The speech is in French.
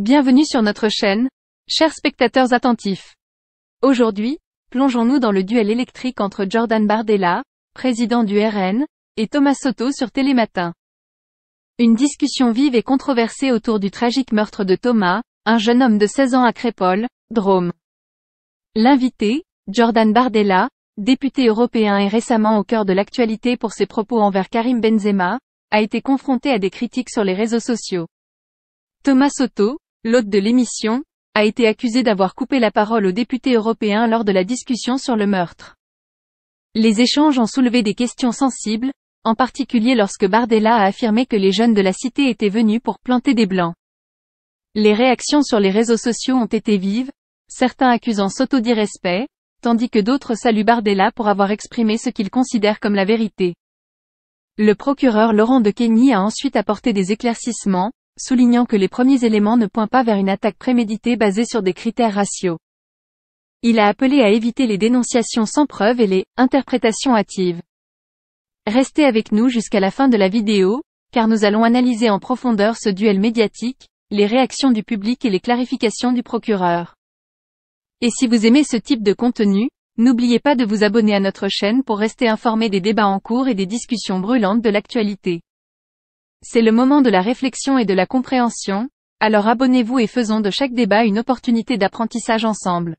Bienvenue sur notre chaîne, chers spectateurs attentifs. Aujourd'hui, plongeons-nous dans le duel électrique entre Jordan Bardella, président du RN, et Thomas Soto sur Télématin. Une discussion vive et controversée autour du tragique meurtre de Thomas, un jeune homme de 16 ans à Crépole, Drôme. L'invité, Jordan Bardella, député européen et récemment au cœur de l'actualité pour ses propos envers Karim Benzema, a été confronté à des critiques sur les réseaux sociaux. Thomas Soto, l'hôte de l'émission, a été accusé d'avoir coupé la parole aux députés européens lors de la discussion sur le meurtre. Les échanges ont soulevé des questions sensibles, en particulier lorsque Bardella a affirmé que les jeunes de la cité étaient venus pour planter des blancs. Les réactions sur les réseaux sociaux ont été vives, certains accusant Soto d'irrespect, tandis que d'autres saluent Bardella pour avoir exprimé ce qu'ils considèrent comme la vérité. Le procureur Laurent de Kenny a ensuite apporté des éclaircissements, soulignant que les premiers éléments ne pointent pas vers une attaque préméditée basée sur des critères ratios. Il a appelé à éviter les dénonciations sans preuve et les interprétations hâtives. Restez avec nous jusqu'à la fin de la vidéo, car nous allons analyser en profondeur ce duel médiatique, les réactions du public et les clarifications du procureur. Et si vous aimez ce type de contenu, n'oubliez pas de vous abonner à notre chaîne pour rester informé des débats en cours et des discussions brûlantes de l'actualité. C'est le moment de la réflexion et de la compréhension, alors abonnez-vous et faisons de chaque débat une opportunité d'apprentissage ensemble.